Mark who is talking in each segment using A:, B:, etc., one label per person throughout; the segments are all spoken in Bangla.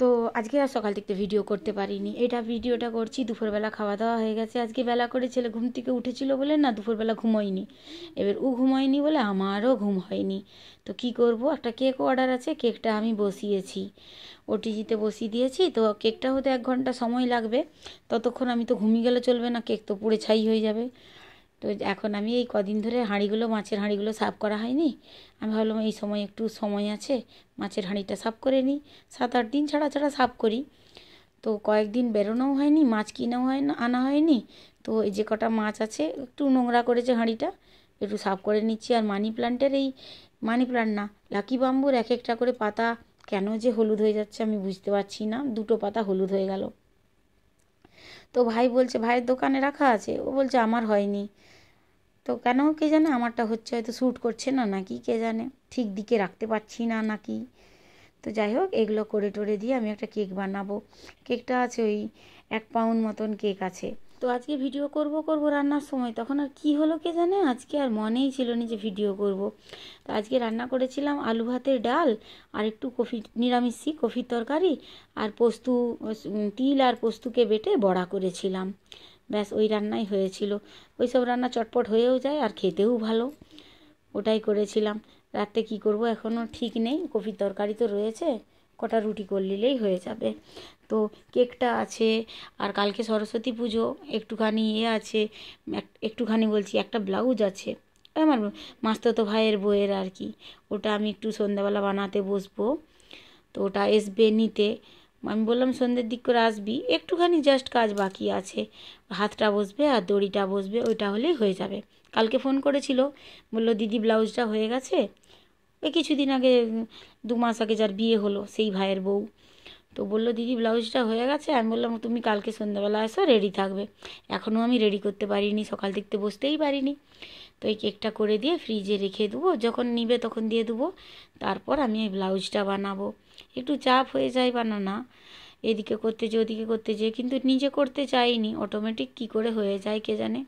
A: তো আজকে আর সকাল থেকে ভিডিও করতে পারিনি এটা ভিডিওটা করছি দুপুরবেলা খাওয়া দাওয়া হয়ে গেছে আজকে বেলা করে ছেলে ঘুম থেকে উঠেছিল বলে না দুপুরবেলা ঘুমোয়নি এবার ও ঘুমোয়নি বলে আমারও ঘুম হয়নি তো কি করব একটা কেক অর্ডার আছে কেকটা আমি বসিয়েছি ওটিজিতে বসিয়ে দিয়েছি তো কেকটা হতে এক ঘন্টা সময় লাগবে ততক্ষণ আমি তো ঘুমিয়ে গেলে চলবে না কেক তো পুড়ে ছাই হয়ে যাবে তো এখন আমি এই কদিন ধরে হাঁড়িগুলো মাছের হাঁড়িগুলো সাফ করা হয়নি আমি ভাবলাম এই সময় একটু সময় আছে মাছের হাঁড়িটা সাফ করে নিই সাত আট দিন ছাড়া ছাড়া সাফ করি তো কয়েকদিন বেরোনোও হয়নি মাছ কিনেও হয় না আনা হয়নি তো এই যে কটা মাছ আছে একটু নোংরা করেছে হাঁড়িটা একটু সাফ করে নিচ্ছি আর মানি প্লান্টের এই মানি প্লান্ট না লাকি বাম্বুর এক একটা করে পাতা কেন যে হলুদ হয়ে যাচ্ছে আমি বুঝতে পারছি না দুটো পাতা হলুদ হয়ে গেল তো ভাই বলছে ভাইয়ের দোকানে রাখা আছে ও বলছে আমার হয়নি তো কেন কে জানে আমারটা হচ্ছে হয়তো শ্যুট করছে না নাকি কে জানে ঠিক দিকে রাখতে পারছি না নাকি তো যাই হোক এগুলো করে টোরে দিয়ে আমি একটা কেক বানাবো কেকটা আছে ওই এক পাউন্ড মতন কেক আছে তো আজকে ভিডিও করব করব রান্নার সময় তখন আর কি হলো কে জানে আজকে আর মনেই ছিল না যে ভিডিও করব তো আজকে রান্না করেছিলাম আলু ভাতের ডাল আর একটু কফি নিরামিষি কফির তরকারি আর পোস্তু তিল আর পোস্তুকে বেটে বড়া করেছিলাম ব্যাস ওই রান্নাই হয়েছিল ওই সব রান্না চটপট হয়েও যায় আর খেতেও ভালো ওটাই করেছিলাম রাতে কি করব এখনও ঠিক নেই কফির তরকারি তো রয়েছে কটা রুটি করলেই হয়ে যাবে তো কেকটা আছে আর কালকে সরস্বতী পুজো একটুখানি ইয়ে আছে একটুখানি বলছি একটা ব্লাউজ আছে আমার মাস্তত ভাইয়ের বইয়ের আর কি ওটা আমি একটু সন্ধ্যাবেলা বানাতে বসবো তো ওটা এসবে নিতে আমি বললাম সন্ধ্যের দিক করে আসবি একটুখানি জাস্ট কাজ বাকি আছে হাতটা বসবে আর দড়িটা বসবে ওইটা হলেই হয়ে যাবে কালকে ফোন করেছিল বললো দিদি ব্লাউজটা হয়ে গেছে এই কিছুদিন আগে দু মাস আগে যার বিয়ে হলো সেই ভাইয়ের বউ তো বললো দিদি ব্লাউজটা হয়ে গেছে আমি বললাম তুমি কালকে সন্ধ্যাবেলা আসো রেডি থাকবে এখনও আমি রেডি করতে পারিনি সকাল থেকে বসতেই পারিনি তো এই কেকটা করে দিয়ে ফ্রিজে রেখে দেবো যখন নিবে তখন দিয়ে দেবো তারপর আমি এই ব্লাউজটা বানাবো একটু চাপ হয়ে যায় বানানা এদিকে করতে যে ওদিকে করতে যে কিন্তু নিজে করতে চাইনি অটোমেটিক কি করে হয়ে যায় কে জানে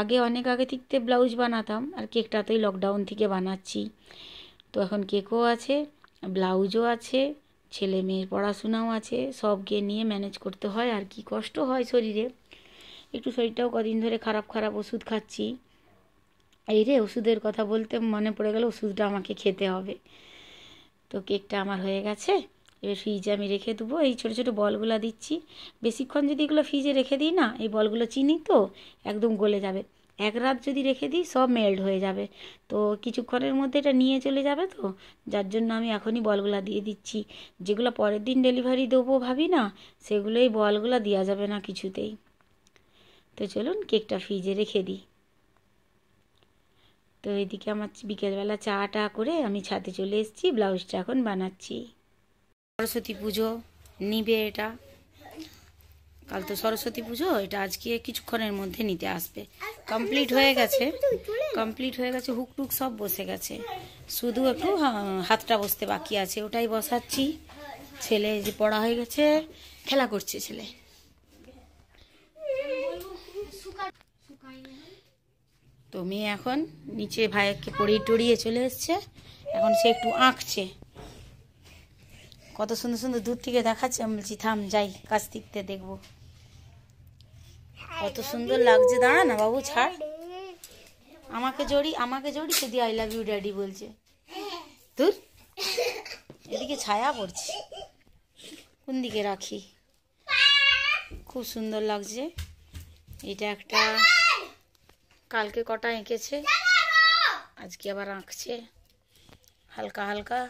A: আগে অনেক আগে থেকে ব্লাউজ বানাতাম আর কেকটা তো লকডাউন থেকে বানাচ্ছি তো এখন কেকও আছে ব্লাউজও আছে ছেলে মেয়ের পড়াশোনাও আছে সবকে নিয়ে ম্যানেজ করতে হয় আর কি কষ্ট হয় শরীরে একটু শরীরটাও কদিন ধরে খারাপ খারাপ ওষুধ খাচ্ছি এই রে ওষুধের কথা বলতে মনে পড়ে গেলে ওষুধটা আমাকে খেতে হবে তো কেকটা আমার হয়ে গেছে এবার ফ্রিজে আমি রেখে দেবো এই ছোটো ছোটো বলগুলো দিচ্ছি বেশিক্ষণ যদি এগুলো ফ্রিজে রেখে দিই না এই বলগুলো চিনি তো একদম গলে যাবে এক রাত যদি রেখে দিই সব মেল্ট হয়ে যাবে তো কিছুক্ষণের মধ্যে এটা নিয়ে চলে যাবে তো যার জন্য আমি এখনই বলগুলো দিয়ে দিচ্ছি যেগুলো পরের দিন ডেলিভারি দেবো ভাবি না সেগুলোই বলগুলো দেওয়া যাবে না কিছুতেই তো চলুন কেকটা ফ্রিজে রেখে দিই তো এদিকে আমার বিকেলবেলা চাটা করে আমি ছাদে চলে এসেছি ব্লাউজটা এখন বানাচ্ছি সরস্বতী পুজো নিবে এটা কাল তো সরস্বতী পুজো এটা আজকে কিছুক্ষণের মধ্যে নিতে আসবে কমপ্লিট হয়ে গেছে কমপ্লিট হয়ে গেছে হুক টুক সব বসে গেছে শুধু একটু হাতটা বসতে বাকি আছে ওটাই বসাচ্ছি ছেলে যে পড়া হয়ে গেছে খেলা করছে ছেলে তো মেয়ে এখন নিচে ভাইকে পড়িয়ে টড়িয়ে চলে এসছে এখন সে একটু আঁকছে কত সুন্দর সুন্দর দূর থেকে দেখাচ্ছে আমি বলছি থাম যাই কাছ থেকে দেখবো কত সুন্দর লাগছে দাঁড়া না বাবু ছাড় আমাকে জড়ি আমাকে জড়ি যদি আই লাভ ইউ ড্যাডি বলছে দূর এদিকে ছায়া পড়ছে কোন দিকে রাখি খুব সুন্দর লাগছে এটা একটা কালকে কটা এঁকেছে আজকে আবার আঁকছে হালকা হালকা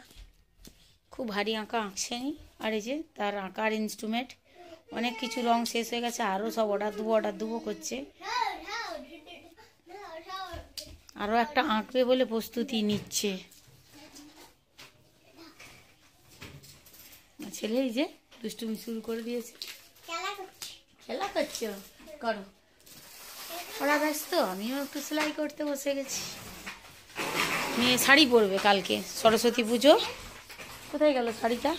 A: খুব ভারী আঁকা আঁকছেনি আর এই যে তার আঁকার ইনস্ট্রুমেন্ট অনেক কিছু রং শেষ হয়ে গেছে আরও সব অর্ডার দেবো অর্ডার দেবো করছে আরও একটা আঁকবে বলে প্রস্তুতি নিচ্ছে ছেলে এই যে দুষ্টুমি শুরু করে দিয়েছে খেলা করছো করো ওরা ব্যস্ত আমিও একটু সেলাই করতে বসে গেছি মেয়ে শাড়ি পরবে কালকে সরস্বতী পুজো কোথায় গেল শাড়িটা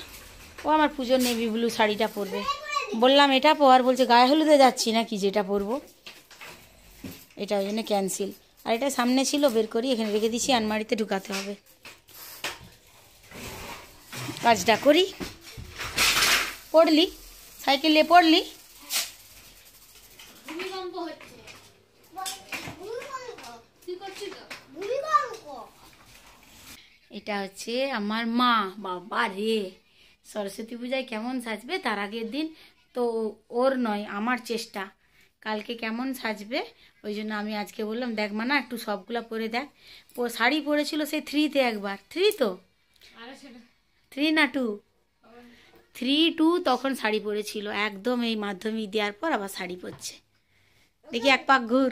A: ও আমার পুজোর নেভি ব্লু শাড়িটা পরবে বললাম এটা পর বলছে গায়ে হলুদে যাচ্ছি না কি যেটা পরবো এটা ওই জন্য ক্যান্সেল আর এটা সামনে ছিল বের করি এখানে রেখে দিছি আলমারিতে ঢুকাতে হবে কাজটা করি পড়লি সাইকেলে পড়লি এটা হচ্ছে আমার মা বাবা রে সরস্বতী পূজায় কেমন সাজবে তার আগের দিন তো ওর নয় আমার চেষ্টা কালকে কেমন সাজবে ওই জন্য আমি আজকে বললাম দেখ মানা একটু সবগুলো পরে দেখ শাড়ি পরেছিল সেই থ্রিতে একবার থ্রি তো থ্রি না টু থ্রি টু তখন শাড়ি পরেছিল একদম এই মাধ্যমিক দেওয়ার পর আবার শাড়ি পরছে দেখি এক পাক ঘুর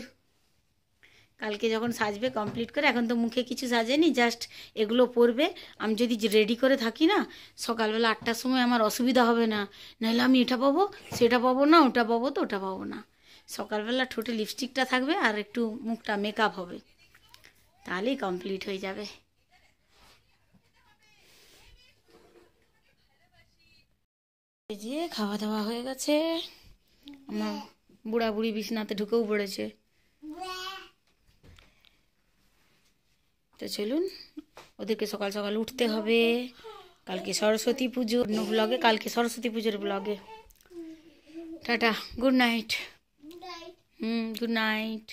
A: কালকে যখন সাজবে কমপ্লিট করে এখন তো মুখে কিছু সাজেনি জাস্ট এগুলো পরবে আমি যদি রেডি করে থাকি না সকালবেলা আটটার সময় আমার অসুবিধা হবে না নাহলে আমি এটা পাবো সেটা পাবো না ওটা পাবো তো ওটা পাবো না সকালবেলা ঠোঁটে লিপস্টিকটা থাকবে আর একটু মুখটা মেকআপ হবে তাহলেই কমপ্লিট হয়ে যাবে যে খাওয়া দাওয়া হয়ে গেছে আমার বুড়া বুড়ি বিছনাতে ঢুকেও পড়েছে তো চলুন ওদেরকে সকাল সকাল উঠতে হবে কালকে সরস্বতী পুজো অন্য ব্লগে কালকে সরস্বতী পুজোর ব্লগে টাটা গুড নাইট হুম গুড নাইট